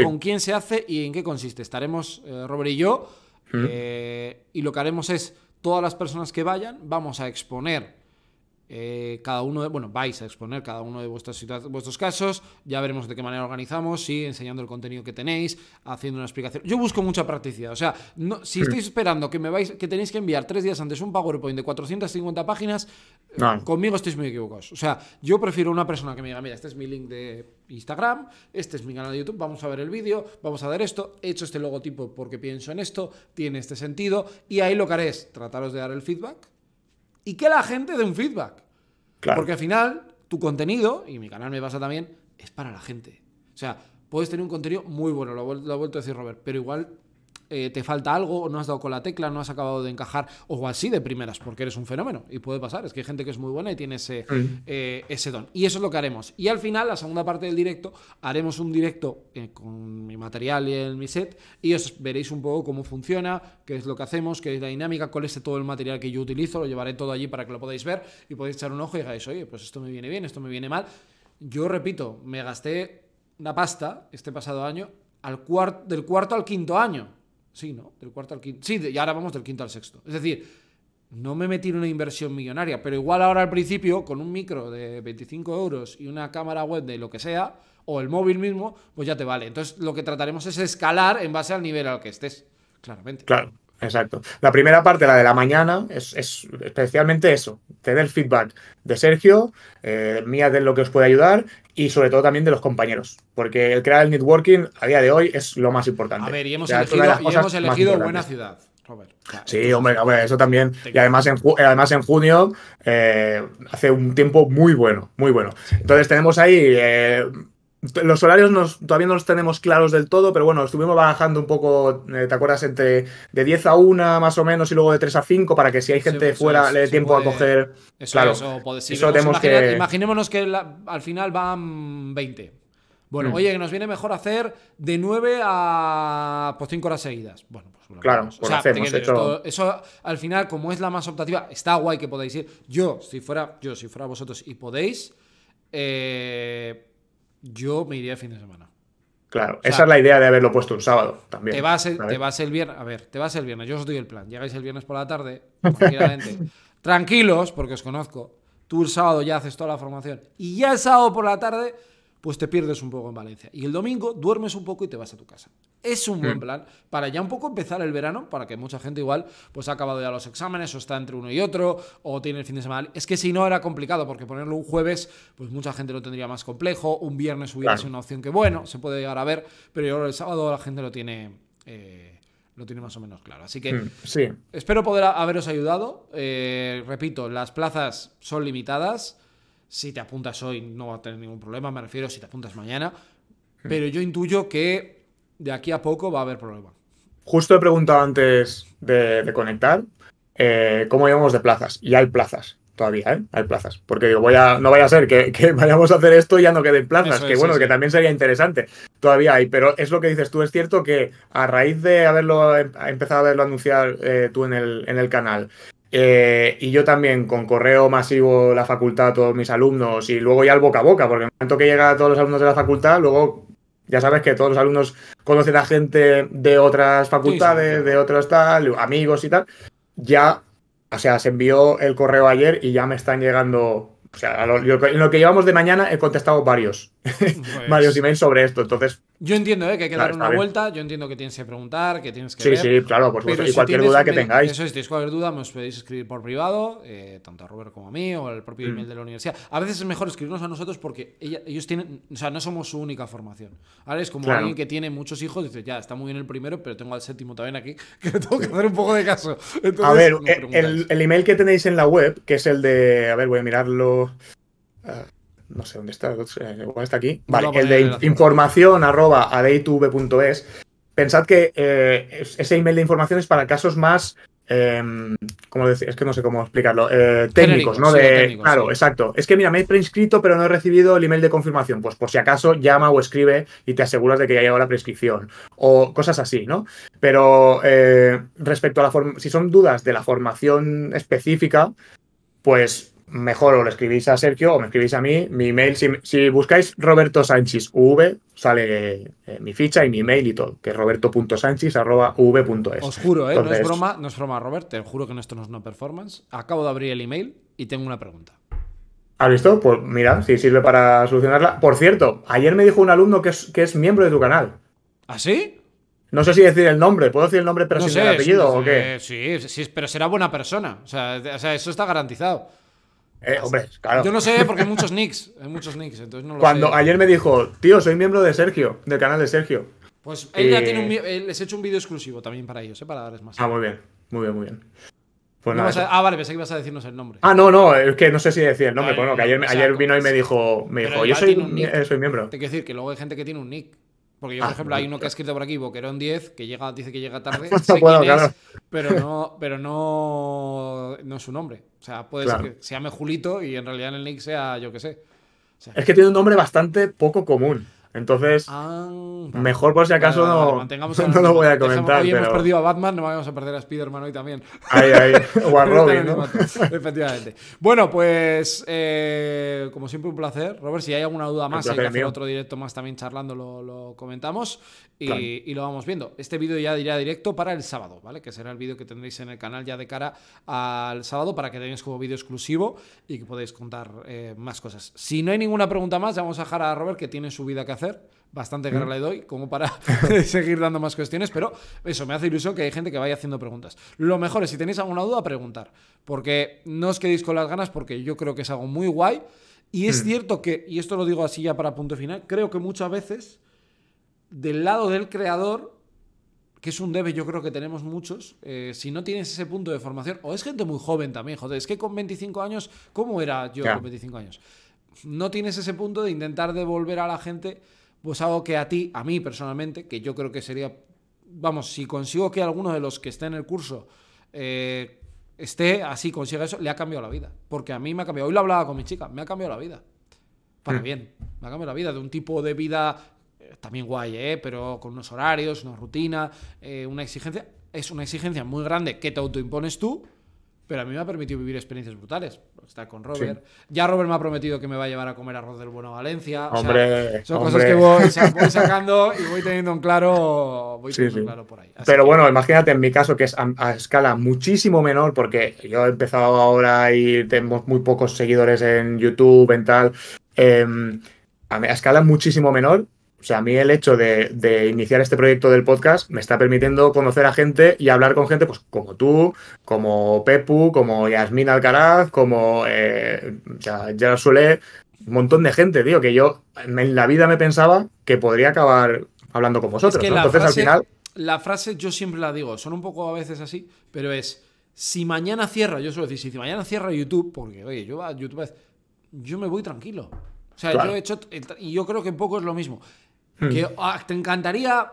¿Con quién se hace y en qué consiste? Estaremos eh, Robert y yo, eh, y lo que haremos es, todas las personas que vayan, vamos a exponer eh, cada uno de, bueno, vais a exponer cada uno de vuestros casos, ya veremos de qué manera organizamos, sí, enseñando el contenido que tenéis, haciendo una explicación. Yo busco mucha practicidad, o sea, no, si estáis esperando que me vais, que tenéis que enviar tres días antes un PowerPoint de 450 páginas, eh, conmigo estáis muy equivocados. O sea, yo prefiero una persona que me diga, mira, este es mi link de Instagram, este es mi canal de YouTube, vamos a ver el vídeo, vamos a ver esto, he hecho este logotipo porque pienso en esto, tiene este sentido, y ahí lo que haré es trataros de dar el feedback y que la gente dé un feedback. Claro. Porque al final, tu contenido, y mi canal me pasa también, es para la gente. O sea, puedes tener un contenido muy bueno, lo, ha vuelto a decir Robert, pero igual eh, te falta algo, o no has dado con la tecla, no has acabado de encajar, o así de primeras, porque eres un fenómeno. Y puede pasar, es que hay gente que es muy buena y tiene ese, eh, ese don. Y eso es lo que haremos. Y al final, la segunda parte del directo, haremos un directo eh, con mi material y el, mi set, y os veréis un poco cómo funciona, qué es lo que hacemos, qué es la dinámica, cuál es todo el material que yo utilizo, lo llevaré todo allí para que lo podáis ver y podéis echar un ojo y digáis, oye, pues esto me viene bien, esto me viene mal. Yo repito, me gasté una pasta este pasado año al del cuarto al quinto año. Sí, ¿no? Del cuarto al quinto. Sí, y ahora vamos del quinto al sexto. Es decir, no me metí en una inversión millonaria, pero igual ahora al principio, con un micro de 25 euros y una cámara web de lo que sea, o el móvil mismo, pues ya te vale. Entonces lo que trataremos es escalar en base al nivel al que estés, claramente. Claro. Exacto. La primera parte, la de la mañana, es, especialmente eso, tener feedback de Sergio, eh, mía de lo que os puede ayudar y sobre todo también de los compañeros, porque el crear el networking a día de hoy es lo más importante. A ver, y hemos elegido, buena ciudad. Robert. sí, hombre, eso también. Y además en, además en junio eh, hace un tiempo muy bueno, muy bueno. Entonces tenemos ahí eh, los horarios nos, todavía no los tenemos claros del todo, pero bueno, estuvimos bajando un poco, eh, ¿te acuerdas? Entre de 10 a 1 más o menos y luego de 3 a 5 para que si hay gente fuera le dé tiempo a coger. Eso claro, eso que... Imaginémonos que al final van 20. Bueno, mm. oye, que nos viene mejor hacer de 9 a pues 5 horas seguidas. Bueno, pues lo hacemos, pues eso al final, como es la más optativa, está guay que podáis ir. Yo, si fuera, yo, si fuera vosotros y podéis, eh yo me iría el fin de semana. Claro, esa es la idea de haberlo puesto un sábado también. Te vas, el, te viernes, a ver, te vas el viernes, yo os doy el plan. Llegáis el viernes por la tarde, tranquilos, porque os conozco. Tú el sábado ya haces toda la formación. Y ya el sábado por la tarde pues te pierdes un poco en Valencia. Y el domingo duermes un poco y te vas a tu casa. Es un buen mm. plan para ya un poco empezar el verano, para que mucha gente igual pues ha acabado ya los exámenes o está entre uno y otro o tiene el fin de semana. Es que si no era complicado porque ponerlo un jueves, pues mucha gente lo tendría más complejo, un viernes hubiera sido una opción que bueno, se puede llegar a ver, pero el sábado la gente lo tiene... Eh, lo tiene más o menos claro. Así que mm, sí. espero poder haberos ayudado. Eh, repito, las plazas son limitadas. Si te apuntas hoy no va a tener ningún problema, me refiero si te apuntas mañana. Pero yo intuyo que de aquí a poco va a haber problema. Justo he preguntado antes de, conectar eh, cómo llevamos de plazas. Y hay plazas todavía, ¿eh? Hay plazas. Porque digo, voy a, no vaya a ser que, vayamos a hacer esto y ya no queden plazas, que bueno, que también sería interesante. Todavía hay, pero es lo que dices tú, es cierto que a raíz de haberlo em, empezado a verlo anunciar eh, tú en el, en el canal, eh, y yo también con correo masivo la facultad a todos mis alumnos y luego ya al boca a boca, porque en el momento que llega a todos los alumnos de la facultad, luego ya sabes que todos los alumnos conocen a gente de otras facultades, de otros tal, amigos y tal. Ya, o sea, se envió el correo ayer y ya me están llegando. O sea, lo, en lo que llevamos de mañana he contestado varios, pues. varios emails sobre esto. Entonces, yo entiendo ¿eh? que hay que dar una vuelta, yo entiendo que tienes que preguntar, que tienes que. Sí, ver, sí, claro, por supuesto. Y cualquier duda que tengáis. si tenéis cualquier duda, nos podéis escribir por privado, eh, tanto a Robert como a mí, o al propio mm. email de la universidad. A veces es mejor escribirnos a nosotros porque ellos tienen. O sea, no somos su única formación. es como alguien que tiene muchos hijos, dice, ya, está muy bien el primero, pero tengo al séptimo también aquí, que tengo que hacer un poco de caso. a ver, eh, el, email que tenéis en la web, que es el de. A ver, voy a mirarlo. Ah, no sé dónde está, igual está aquí. Vale, el de información arroba Pensad que eh, ese email de información es para casos más, em, ¿cómo decir? Es que no sé cómo explicarlo. Eh, técnicos, ¿no? De, claro, exacto. Es que mira, me he preinscrito, pero no he recibido el email de confirmación. Pues por si acaso llama o escribe y te aseguras de que ya ha llegado la prescripción. O cosas así, ¿no? Pero eh, respecto a la forma si son dudas de la formación específica, pues mejor o le escribís a Sergio o me escribís a mí. Mi email, si, buscáis Roberto Sánchez V, sale eh, mi ficha y mi email y todo, que es Os juro, ¿eh? no es broma, no es broma, Robert, te juro que esto no es no performance. Acabo de abrir el email y tengo una pregunta. ¿Has visto? Pues mira, si sirve para solucionarla. Por cierto, ayer me dijo un alumno que es, que es miembro de tu canal. ¿Ah, sí? No sé si decir el nombre, ¿puedo decir el nombre pero sin el apellido o qué? Sí, sí, pero será buena persona. o sea, eso está garantizado. Eh, yo no sé porque hay muchos nicks. Hay muchos nicks, entonces no Cuando ayer me dijo, tío, soy miembro de Sergio, del canal de Sergio. Pues él ya tiene un, les he hecho un vídeo exclusivo también para ellos, eh, para darles más. Ah, muy bien, muy bien, muy bien. Pues ah, vale, pensé que ibas a decirnos el nombre. Ah, no, no, es que no sé si decir el nombre, bueno, que ayer, vino y me dijo, me dijo, yo soy, eh, soy miembro. Te que decir que luego hay gente que tiene un nick. Porque yo, por ah, ejemplo, hay uno que ha escrito por aquí, Boquerón 10, que llega, dice que llega tarde, pues sé pero no, pero no, no es su nombre. O sea, puede ser que se llame Julito y en realidad en el link sea, yo que sé. es que tiene un nombre bastante poco común. Entonces, ah, mejor por si acaso no, no, lo voy a comentar. Hoy hemos perdido a Batman, no vamos a perder a Spiderman hoy también. Ahí, ahí. O a Robin, Efectivamente. Bueno, pues eh, como siempre un placer. Robert, si hay alguna duda más, hay que hacer otro directo más también charlando, lo, comentamos y, lo vamos viendo. Este vídeo ya dirá directo para el sábado, ¿vale? Que será el vídeo que tendréis en el canal ya de cara al sábado para que tengáis como vídeo exclusivo y que podáis contar eh, más cosas. Si no hay ninguna pregunta más, ya vamos a dejar a Robert que tiene su vida que hacer Bastante mm. guerra le doy como para seguir dando más cuestiones, pero eso me hace ilusión que hay gente que vaya haciendo preguntas. Lo mejor es, si tenéis alguna duda, preguntar, porque no os quedéis con las ganas, porque yo creo que es algo muy guay. Y es mm. cierto que, y esto lo digo así ya para punto final, creo que muchas veces del lado del creador, que es un debe yo creo que tenemos muchos, eh, si no tienes ese punto de formación, o es gente muy joven también, joder, es que con 25 años, ¿cómo era yo con 25 años? no tienes ese punto de intentar devolver a la gente pues algo que a ti, a mí personalmente, que yo creo que sería, vamos, si consigo que alguno de los que esté en el curso eh, esté así, consiga eso, le ha cambiado la vida. Porque a mí me ha cambiado, hoy lo hablaba con mi chica, me ha cambiado la vida. Para mm. bien, me ha cambiado la vida de un tipo de vida eh, también guay, ¿eh? pero con unos horarios, una rutina, eh, una exigencia. Es una exigencia muy grande que te autoimpones tú, pero a mí me ha permitido vivir experiencias brutales. Está con Robert. Ya Robert me ha prometido que me va a llevar a comer arroz del bueno a Valencia. son cosas que voy, sacando y voy teniendo un claro, voy teniendo claro por ahí. Pero bueno, imagínate en mi caso que es a, escala muchísimo menor porque yo he empezado ahora y tenemos muy pocos seguidores en YouTube, en tal. Em, a escala muchísimo menor, o sea, a mí el hecho de, iniciar este proyecto del podcast me está permitiendo conocer a gente y hablar con gente pues como tú, como Pepu, como Yasmín Alcaraz, como eh, ya Solé, un montón de gente, tío, que yo en la vida me pensaba que podría acabar hablando con vosotros. Entonces al final... La frase yo siempre la digo, son un poco a veces así, pero es, si mañana cierra, yo suelo decir, si mañana cierra YouTube, porque oye, yo a YouTube, yo me voy tranquilo. O sea, yo he hecho, y yo creo que en poco es lo mismo. Hmm. Que ah, te encantaría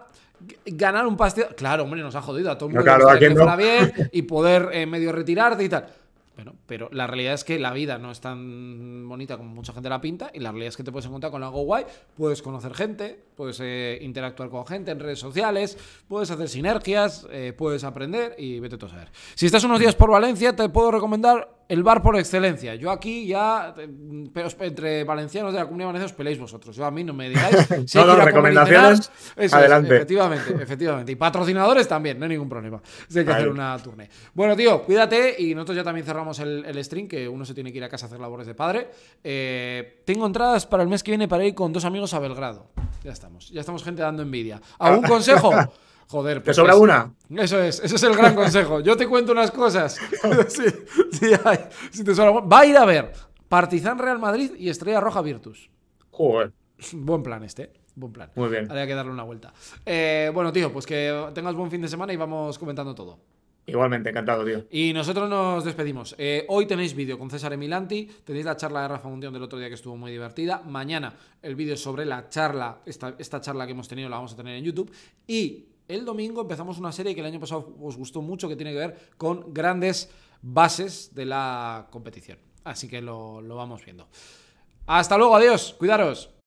ganar un pastel. Claro, hombre, nos ha jodido a todo el mundo y poder eh, medio retirarte y tal. Pero, pero la realidad es que la vida no es tan bonita como mucha gente la pinta y la realidad es que te puedes encontrar con algo guay, puedes conocer gente, puedes eh, interactuar con gente en redes sociales, puedes hacer sinergias, eh, puedes aprender y vete tú a ver Si estás unos días por Valencia, te puedo recomendar el bar por excelencia. Yo aquí ya, mm, pero entre valencianos de la comunidad valenciana os peléis vosotros. Yo a mí no me digáis. Si recomendaciones. adelante. efectivamente, efectivamente. Y patrocinadores también, no hay ningún problema. Si hay hacer una Bueno, tío, cuídate y nosotros ya también cerramos el, stream, que uno se tiene que ir a casa a hacer labores de padre. Eh, tengo entradas para el mes que viene para ir con dos amigos a Belgrado. Ya estamos, ya estamos gente dando envidia. ¿Algún consejo? Joder, pues. ¿Te sobra una? Eso es, ese es el gran consejo. Yo te cuento unas cosas. sí, si te sobra, va a ir a ver Partizan Real Madrid y Estrella Roja Virtus. Joder. Buen plan este. Buen plan. Muy bien. Habría que darle una vuelta. Eh, bueno, tío, pues que tengas buen fin de semana y vamos comentando todo. Igualmente, encantado, tío. Y nosotros nos despedimos. Eh, hoy tenéis vídeo con César Emilanti, tenéis la charla de Rafa Mundión del otro día que estuvo muy divertida. Mañana el vídeo sobre la charla, esta, esta charla que hemos tenido la vamos a tener en YouTube. Y el domingo empezamos una serie que el año pasado os gustó mucho, que tiene que ver con grandes bases de la competición. Así que lo, vamos viendo. Hasta luego, adiós, cuidaros.